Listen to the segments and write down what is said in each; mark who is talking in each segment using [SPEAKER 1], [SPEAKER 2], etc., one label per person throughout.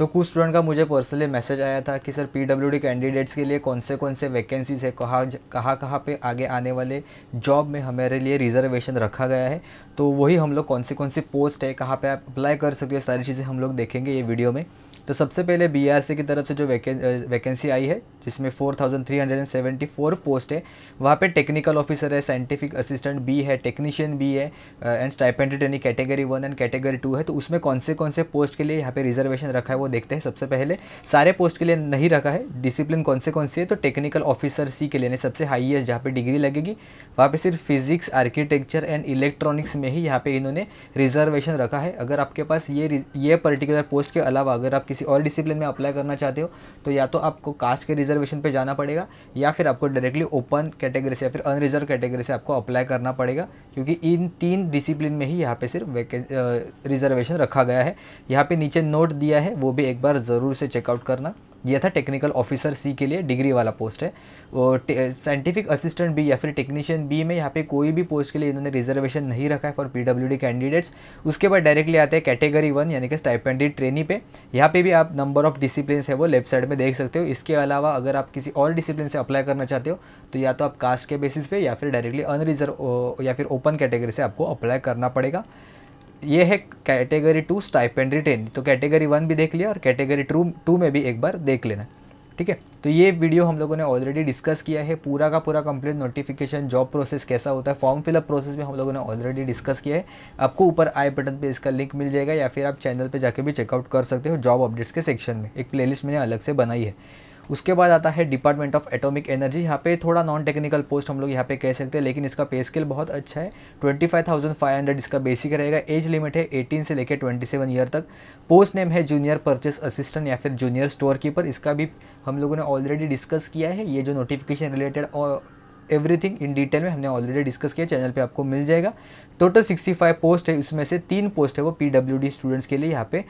[SPEAKER 1] तो कुछ स्टूडेंट का मुझे पर्सनली मैसेज आया था कि सर पीडब्ल्यूडी कैंडिडेट्स के लिए कौन से कौन से वैकेंसीज है कहाँ कहाँ कहाँ पे आगे आने वाले जॉब में हमारे लिए रिजर्वेशन रखा गया है तो वही हम लोग कौन सी कौन सी पोस्ट है कहाँ पे आप अप्लाई कर सकते हो सारी चीज़ें हम लोग देखेंगे ये वीडियो में तो सबसे पहले बीआरसी की तरफ से जो वैके वैकेंसी आई है जिसमें 4,374 पोस्ट है वहाँ पे टेक्निकल ऑफिसर है साइंटिफिक असिस्टेंट बी है टेक्नीशियन बी है एंड स्टाइपेंडेड यानी category one and category two है तो उसमें कौन से कौन से पोस्ट के लिए यहाँ पे रिजर्वेशन रखा है वो देखते हैं सबसे पहले सारे पोस्ट के लिए नहीं रखा है डिसिप्लिन कौन से कौन सी है तो टेक्निकल ऑफिसर सी के लिए सबसे हाईएस्ट जहाँ पर डिग्री लगेगी वहाँ पर सिर्फ फिजिक्स आर्किटेक्चर एंड इलेक्ट्रॉनिक्स में ही यहाँ पे इन्होंने रिजर्वेशन रखा है अगर आपके पास ये ये पर्टिकुलर पोस्ट के अलावा अगर आप किसी किसी और डिसिप्लिन में अप्लाई करना चाहते हो तो या तो आपको कास्ट के रिजर्वेशन पे जाना पड़ेगा या फिर आपको डायरेक्टली ओपन कैटेगरी से या फिर अनरिजर्व कैटेगरी से आपको अप्लाई करना पड़ेगा क्योंकि इन तीन डिसिप्लिन में ही यहाँ पे सिर्फ रिजर्वेशन रखा गया है यहाँ पे नीचे नोट दिया है वो भी एक बार ज़रूर से चेकआउट करना ये था टेक्निकल ऑफिसर सी के लिए डिग्री वाला पोस्ट है और साइंटिफिक असिस्टेंट बी या फिर टेक्नीशियन बी में यहाँ पे कोई भी पोस्ट के लिए इन्होंने रिजर्वेशन नहीं रखा है फॉर पीडब्ल्यूडी कैंडिडेट्स उसके बाद डायरेक्टली आते हैं कैटेगरी वन यानी कि स्टाइपेंडेड ट्रेनी पे यहाँ पे भी आप नंबर ऑफ डिसिप्लिन है वो लेफ्ट साइड में देख सकते हो इसके अलावा अगर आप किसी और डिसिप्लिन से अप्लाई करना चाहते हो तो या तो आप कास्ट के बेसिस पे या फिर डायरेक्टली अनरिजर्व या फिर ओपन कैटेगरी से आपको अप्लाई करना पड़ेगा ये है कैटेगरी टू स्टाइपेंड रिटेन तो कैटेगरी वन भी देख लिया और कैटेगरी टू टू में भी एक बार देख लेना ठीक है तो ये वीडियो हम लोगों ने ऑलरेडी डिस्कस किया है पूरा का पूरा कंप्लीट नोटिफिकेशन जॉब प्रोसेस कैसा होता है फॉर्म फिलअप प्रोसेस भी हम लोगों ने ऑलरेडी डिस्कस किया है आपको ऊपर आई बटन पर इसका लिंक मिल जाएगा या फिर आप चैनल पर जाके भी चेकआउट कर सकते हो जॉब अपडेट्स के सेक्शन में एक प्लेलिस्ट मैंने अलग से बनाई है उसके बाद आता है डिपार्टमेंट ऑफ एटॉमिक एनर्जी यहाँ पे थोड़ा नॉन टेक्निकल पोस्ट हम लोग यहाँ पे कह सकते हैं लेकिन इसका पे स्केल बहुत अच्छा है twenty five thousand five hundred इसका बेसिक रहेगा एज लिमिट है एटीन से लेकर ट्वेंटी सेवन ईयर तक पोस्ट नेम है जूनियर परचेस असिस्टेंट या फिर जूनियर स्टोर कीपर इसका भी हम लोगों ने ऑलरेडी डिस्कस किया है ये जो नोटिफिकेशन रिलेटेड और एवरीथिंग इन डिटेल में हमने ऑलरेडी डिस्कस किया चैनल पे आपको मिल जाएगा टोटल 65 पोस्ट है उसमें से तीन पोस्ट है वो पीडब्ल्यूडी स्टूडेंट्स के लिए यहाँ पे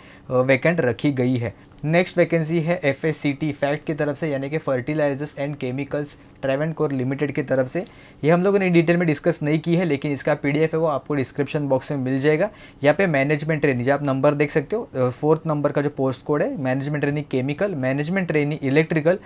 [SPEAKER 1] वैकेंट रखी गई है नेक्स्ट वैकेंसी है F S C T FACT की तरफ से यानी कि fertilisers and chemicals Travancore limited की तरफ से ये हम लोगों ने डिटेल में डिस्कस नहीं की है लेकिन इसका पीडीएफ है वो आपको डिस्क्रिप्शन बॉक्स में मिल जाएगा यहाँ पे मैनेजमेंट ट्रेनिंग आप नंबर देख सकते हो फोर्थ नंबर का जो पोस्ट कोड है management training chemical management training electrical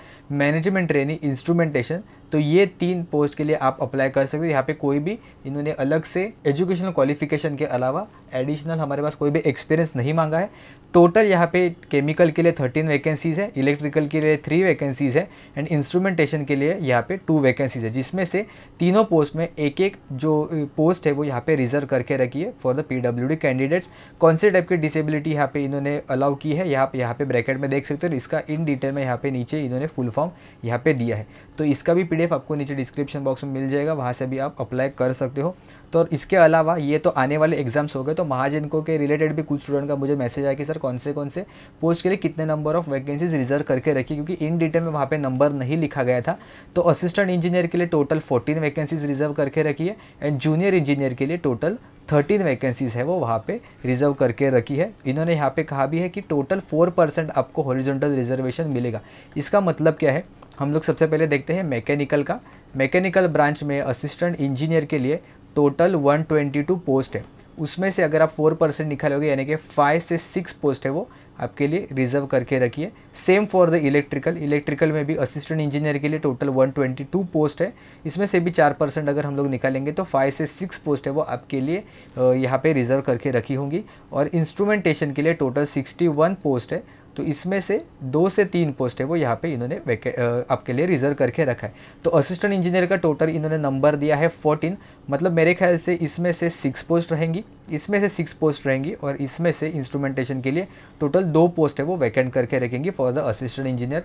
[SPEAKER 1] management training instrumentation तो ये तीन पोस्ट के लिए आप अप्लाई कर सकते हो यहाँ पे कोई भी इन्होंने अलग से एजुकेशन एजुकेशनल क्वालिफिकेशन के अलावा एडिशनल हमारे पास कोई भी एक्सपीरियंस नहीं मांगा है टोटल यहाँ पे केमिकल के लिए थर्टीन वैकेंसीज़ है इलेक्ट्रिकल के लिए थ्री वैकेंसीज़ है एंड इंस्ट्रूमेंटेशन के लिए यहाँ पे टू वैकेंसीज़ है जिसमें से तीनों पोस्ट में एक एक जो पोस्ट है वो यहाँ पे रिजर्व करके रखी है फॉर द पीडब्ल्यूडी कैंडिडेट्स कौन से टाइप की डिसेबिलिटी यहाँ पे इन्होंने अलाउ की है यहाँ पे यहाँ पे ब्रैकेट में देख सकते हो इसका इन डिटेल में यहाँ पे नीचे इन्होंने फुल फॉर्म यहाँ पे दिया है तो इसका भी एफ आपको नीचे डिस्क्रिप्शन बॉक्स में मिल जाएगा वहाँ से भी आप अप्लाई कर सकते हो तो इसके अलावा ये तो आने वाले एग्जाम्स हो गए तो तो महाजन को के रिलेटेड भी कुछ स्टूडेंट का मुझे मैसेज आया कि सर कौन से कौन से पोस्ट के लिए कितने नंबर ऑफ वैकेंसीज रिजर्व करके रखी क्योंकि इन डिटेल में वहाँ पे नंबर नहीं लिखा गया था तो असिस्टेंट इंजीनियर के लिए टोटल फोर्टीन वैकेंसीज रिजर्व करके रखी है एंड जूनियर इंजीनियर के लिए टोटल थर्टीन वैकेंसीज़ है वो वहाँ पे रिजर्व करके रखी है इन्होंने यहाँ पे कहा भी है कि टोटल फोर परसेंट आपको हॉरिजेंटल रिजर्वेशन मिलेगा इसका मतलब क्या है हम लोग सबसे पहले देखते हैं मैकेनिकल का मैकेनिकल ब्रांच में असिस्टेंट इंजीनियर के लिए टोटल 122 पोस्ट है उसमें से अगर आप फोर परसेंट निकालोगे यानी कि फाइव से सिक्स पोस्ट है वो आपके लिए रिजर्व करके रखिए same for the electrical electrical में भी असिस्टेंट इंजीनियर के लिए टोटल 122 पोस्ट है इसमें से भी चार परसेंट अगर हम लोग निकालेंगे तो फाइव से सिक्स पोस्ट है वो आपके लिए यहाँ पे रिजर्व करके रखी होंगी और इंस्ट्रूमेंटेशन के लिए टोटल 61 पोस्ट है तो इसमें से दो से तीन पोस्ट है वो यहाँ पे इन्होंने आपके लिए रिजर्व करके रखा है तो असिस्टेंट इंजीनियर का टोटल इन्होंने नंबर दिया है फोर्टीन मतलब मेरे ख्याल से इसमें से सिक्स पोस्ट रहेंगी इसमें से सिक्स पोस्ट रहेंगी और इसमें से इंस्ट्रूमेंटेशन के लिए टोटल दो पोस्ट है वो वैकेंट करके रखेंगी for the assistant engineer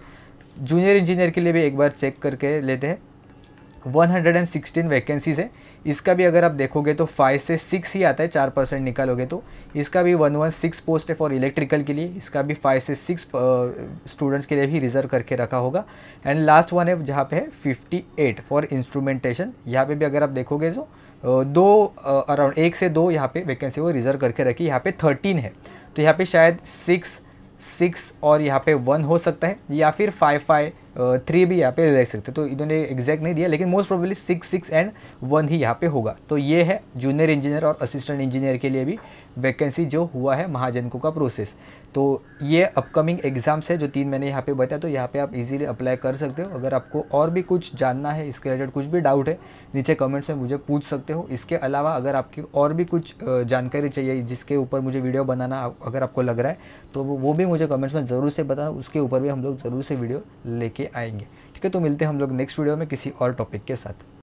[SPEAKER 1] junior engineer के लिए भी एक बार चेक करके लेते हैं 116 वैकेंसीज़ है इसका भी अगर आप देखोगे तो फाइव से सिक्स ही आता है चार परसेंट निकालोगे तो इसका भी वन वन सिक्स पोस्ट है फॉर इलेक्ट्रिकल के लिए इसका भी फाइव से सिक्स स्टूडेंट्स के लिए भी रिजर्व करके रखा होगा एंड लास्ट वन है जहाँ पे है फिफ्टी एट फॉर इंस्ट्रूमेंटेशन यहाँ पे भी अगर आप देखोगे तो दो अराउंड एक से दो यहाँ पे वैकेंसी वो रिजर्व करके रखी यहाँ पे थर्टीन है तो यहाँ पर शायद सिक्स सिक्स और यहाँ पे वन हो सकता है या फिर फाइव फाइव थ्री भी यहाँ पे ले सकते हो तो इन्होंने एग्जैक्ट नहीं दिया लेकिन most probably six six and one ही यहाँ पे होगा तो ये है जूनियर इंजीनियर और असिस्टेंट इंजीनियर के लिए भी वैकेंसी जो हुआ है महाजनको का प्रोसेस तो ये अपकमिंग एग्ज़ाम्स है जो तीन मैंने यहाँ पे बताया तो यहाँ पे आप इजीली अप्लाई कर सकते हो अगर आपको और भी कुछ जानना है इसके रिलेटेड कुछ भी डाउट है नीचे कमेंट्स में मुझे पूछ सकते हो इसके अलावा अगर आपकी और भी कुछ जानकारी चाहिए जिसके ऊपर मुझे वीडियो बनाना अगर आपको लग रहा है तो वो भी मुझे कमेंट्स में ज़रूर से बताना उसके ऊपर भी हम लोग ज़रूर से वीडियो लेके आएंगे ठीक है तो मिलते हैं हम लोग नेक्स्ट वीडियो में किसी और टॉपिक के साथ